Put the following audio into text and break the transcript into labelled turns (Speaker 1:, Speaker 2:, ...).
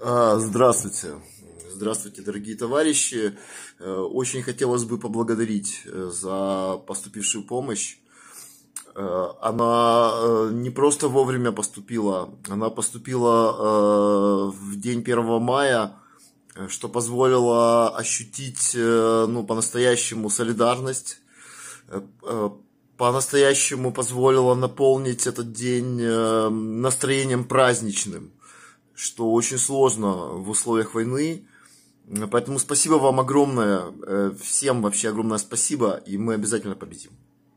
Speaker 1: А, здравствуйте. Здравствуйте, дорогие товарищи. Э, очень хотелось бы поблагодарить э, за поступившую помощь. Э, она не просто вовремя поступила, она поступила в день 1 мая, что позволило ощутить ну, по-настоящему солидарность, по-настоящему позволило наполнить этот день настроением праздничным – что очень сложно в условиях войны. Поэтому спасибо вам огромное, э, всем вообще огромное спасибо, и мы обязательно победим.